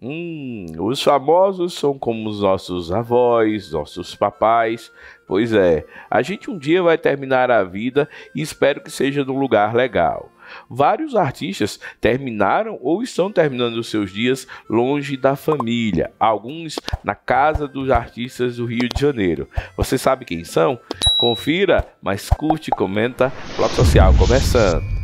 Hum, os famosos são como os nossos avós, nossos papais. Pois é, a gente um dia vai terminar a vida e espero que seja num lugar legal. Vários artistas terminaram ou estão terminando seus dias longe da família, alguns na casa dos artistas do Rio de Janeiro. Você sabe quem são? Confira, mas curte, comenta, Bloco Social começando.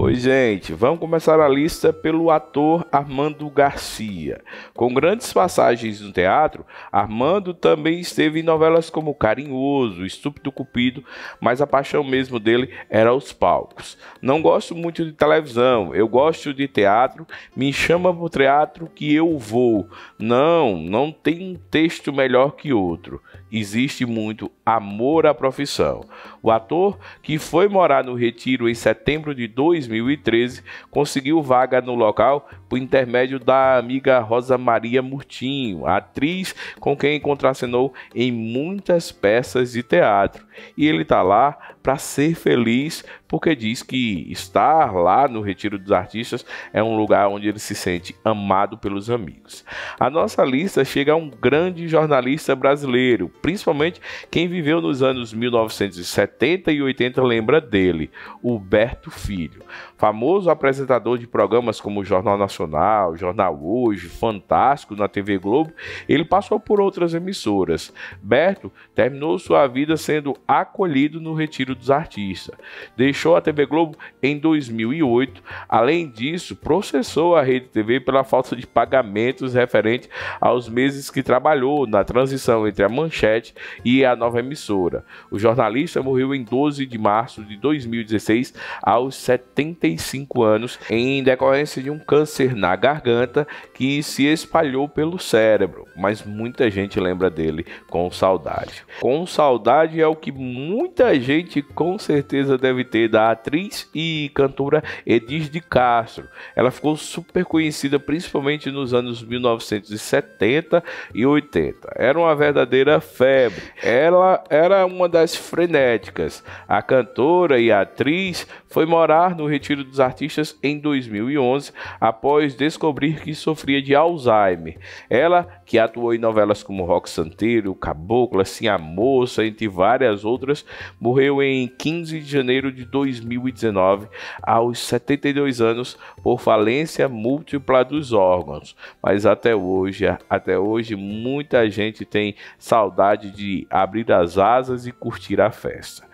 Oi, gente. Vamos começar a lista pelo ator Armando Garcia. Com grandes passagens no teatro, Armando também esteve em novelas como Carinhoso, Estúpido Cupido, mas a paixão mesmo dele era os palcos. Não gosto muito de televisão, eu gosto de teatro. Me chama pro teatro que eu vou. Não, não tem um texto melhor que outro. Existe muito amor à profissão. O ator que foi morar no Retiro em setembro de 2000 2013, conseguiu vaga no local por intermédio da amiga Rosa Maria Murtinho, atriz com quem contracenou em muitas peças de teatro e ele está lá para ser feliz, porque diz que estar lá no Retiro dos Artistas é um lugar onde ele se sente amado pelos amigos. A nossa lista chega a um grande jornalista brasileiro, principalmente quem viveu nos anos 1970 e 80 lembra dele, Huberto Filho, famoso apresentador de programas como Jornal Nacional, Jornal Hoje, Fantástico na TV Globo, ele passou por outras emissoras. Berto terminou sua vida sendo acolhido no Retiro dos Artistas. Deixou a TV Globo em 2008. Além disso, processou a Rede TV pela falta de pagamentos referente aos meses que trabalhou na transição entre a manchete e a nova emissora. O jornalista morreu em 12 de março de 2016, aos 75 anos, em decorrência de um câncer na garganta que se espalhou pelo cérebro, mas muita gente lembra dele com saudade. Com saudade é o que muita gente com certeza deve ter, da atriz e cantora Edis de Castro. Ela ficou super conhecida principalmente nos anos 1970 e 80. Era uma verdadeira febre. Ela era uma das frenéticas. A cantora e a atriz foi morar no Retiro dos Artistas em 2011 após descobrir que sofria de Alzheimer. Ela, que atuou em novelas como Rock Santeiro, Cabocla, Sim a Moça, entre várias outras outras, morreu em 15 de janeiro de 2019, aos 72 anos, por falência múltipla dos órgãos. Mas até hoje, até hoje, muita gente tem saudade de abrir as asas e curtir a festa.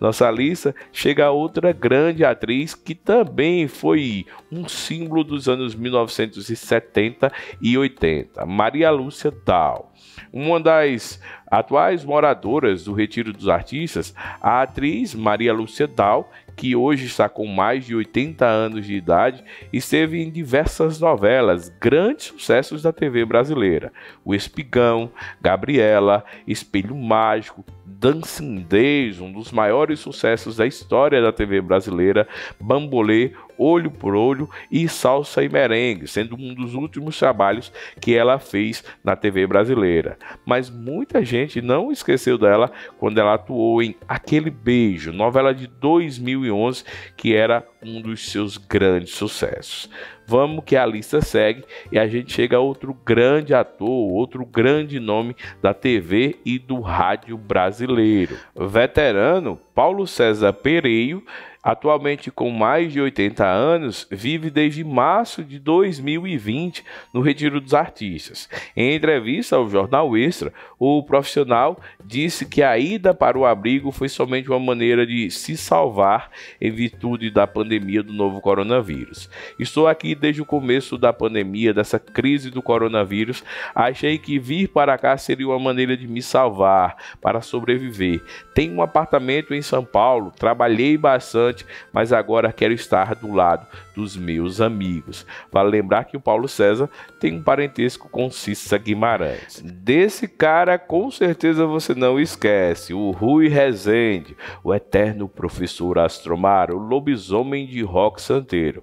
Nossa lista chega outra grande atriz que também foi um símbolo dos anos 1970 e 80, Maria Lúcia Tal. Uma das Atuais moradoras do Retiro dos Artistas, a atriz Maria Lúcia Dal, que hoje está com mais de 80 anos de idade, esteve em diversas novelas, grandes sucessos da TV brasileira: O Espigão, Gabriela, Espelho Mágico, Dancing Days, um dos maiores sucessos da história da TV brasileira, Bambolê, Olho por Olho e Salsa e Merengue, sendo um dos últimos trabalhos que ela fez na TV brasileira. Mas muita gente não esqueceu dela quando ela atuou em Aquele Beijo, novela de 2011, que era um dos seus grandes sucessos. Vamos que a lista segue e a gente chega a outro grande ator, outro grande nome da TV e do rádio brasileiro. Veterano Paulo César Pereio Atualmente, com mais de 80 anos, vive desde março de 2020 no Retiro dos Artistas. Em entrevista ao jornal Extra, o profissional disse que a ida para o abrigo foi somente uma maneira de se salvar em virtude da pandemia do novo coronavírus. Estou aqui desde o começo da pandemia, dessa crise do coronavírus. Achei que vir para cá seria uma maneira de me salvar, para sobreviver. Tenho um apartamento em São Paulo, trabalhei bastante distante, mas agora quero estar do lado dos meus amigos. Vale lembrar que o Paulo César tem um parentesco com Cissa Guimarães. Desse cara, com certeza você não esquece, o Rui Rezende, o eterno professor Astromar, o lobisomem de rock santeiro.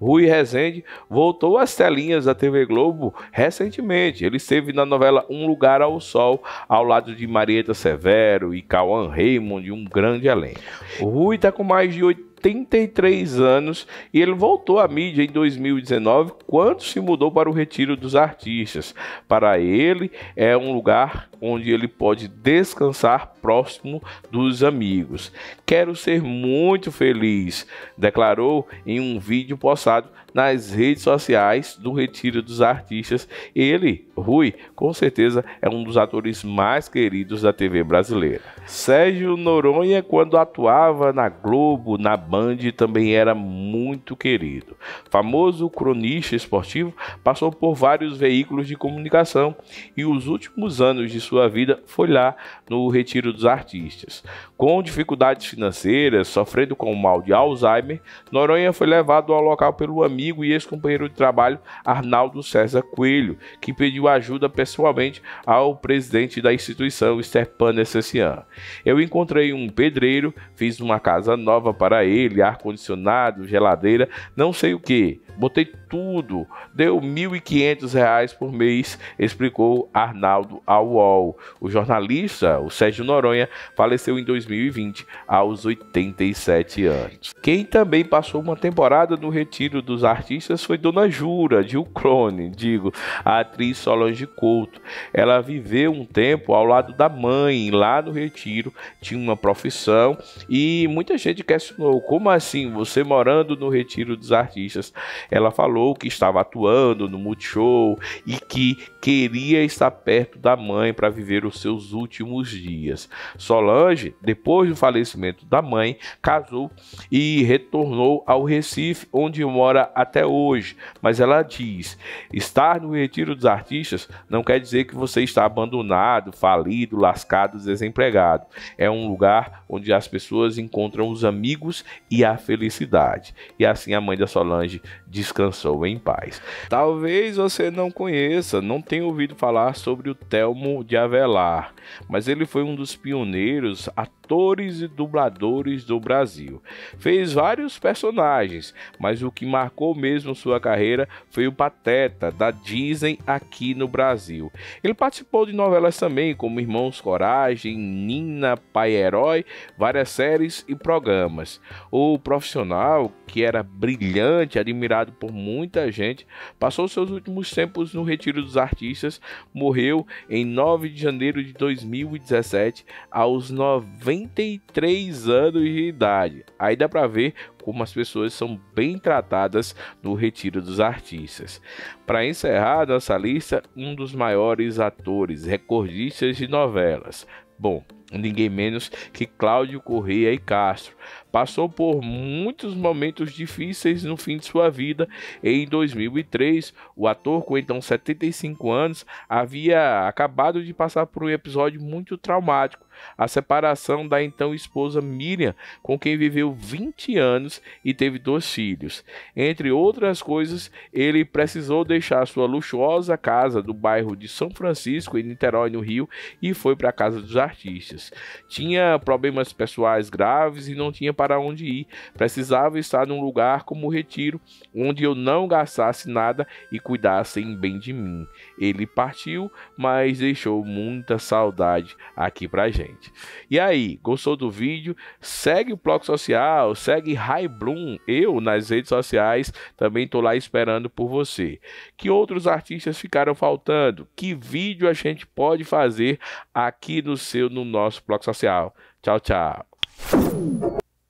Rui Rezende voltou às telinhas da TV Globo recentemente. Ele esteve na novela Um Lugar ao Sol, ao lado de Marieta Severo e Cauã Raymond, de um grande além. O Rui está com mais de hogy 73 anos e ele voltou à mídia em 2019, quando se mudou para o Retiro dos Artistas. Para ele, é um lugar onde ele pode descansar próximo dos amigos. Quero ser muito feliz, declarou em um vídeo postado nas redes sociais do Retiro dos Artistas. Ele, Rui, com certeza é um dos atores mais queridos da TV brasileira. Sérgio Noronha, quando atuava na Globo, na Band também era muito querido. Famoso cronista esportivo, passou por vários veículos de comunicação e os últimos anos de sua vida foi lá no Retiro dos Artistas. Com dificuldades financeiras, sofrendo com o mal de Alzheimer, Noronha foi levado ao local pelo amigo e ex-companheiro de trabalho Arnaldo César Coelho, que pediu ajuda pessoalmente ao presidente da instituição, Stepan Essessian. Eu encontrei um pedreiro, fiz uma casa nova para ele ar-condicionado, geladeira, não sei o que. Botei tudo. Deu R$ 1.500 por mês, explicou Arnaldo ao O jornalista, o Sérgio Noronha, faleceu em 2020, aos 87 anos. Quem também passou uma temporada no retiro dos artistas foi Dona Jura, de Ucrone, digo, a atriz Solange Couto. Ela viveu um tempo ao lado da mãe, lá no retiro, tinha uma profissão e muita gente questionou: como assim você morando no retiro dos artistas? Ela falou que estava atuando no Multishow e que queria estar perto da mãe para viver os seus últimos dias. Solange, depois do falecimento da mãe, casou e retornou ao Recife, onde mora até hoje. Mas ela diz: estar no retiro dos artistas não quer dizer que você está abandonado, falido, lascado, desempregado. É um lugar onde as pessoas encontram os amigos e a felicidade. E assim a mãe da Solange diz descansou em paz. Talvez você não conheça, não tenha ouvido falar sobre o Telmo de Avelar, mas ele foi um dos pioneiros a atores e dubladores do Brasil. Fez vários personagens, mas o que marcou mesmo sua carreira foi o Pateta da Disney aqui no Brasil. Ele participou de novelas também como Irmãos Coragem, Nina, Pai Herói, várias séries e programas. O profissional, que era brilhante, admirado por muita gente, passou seus últimos tempos no Retiro dos Artistas, morreu em 9 de janeiro de 2017 aos 90 43 anos de idade. Aí dá para ver como as pessoas são bem tratadas no retiro dos artistas. Para encerrar nossa lista, um dos maiores atores, recordistas de novelas, Bom, ninguém menos que Cláudio Correia e Castro. Passou por muitos momentos difíceis no fim de sua vida em 2003, o ator com então 75 anos havia acabado de passar por um episódio muito traumático, a separação da então esposa Miriam, com quem viveu 20 anos e teve dois filhos. Entre outras coisas, ele precisou deixar sua luxuosa casa do bairro de São Francisco em Niterói, no Rio, e foi para a casa dos artistas. Tinha problemas pessoais graves e não tinha para onde ir. Precisava estar num lugar como o Retiro, onde eu não gastasse nada e cuidassem bem de mim. Ele partiu, mas deixou muita saudade aqui pra gente. E aí, gostou do vídeo? Segue o bloco social, segue High Bloom, eu nas redes sociais, também tô lá esperando por você. Que outros artistas ficaram faltando? Que vídeo a gente pode fazer aqui no seu no nosso bloco social. Tchau, tchau.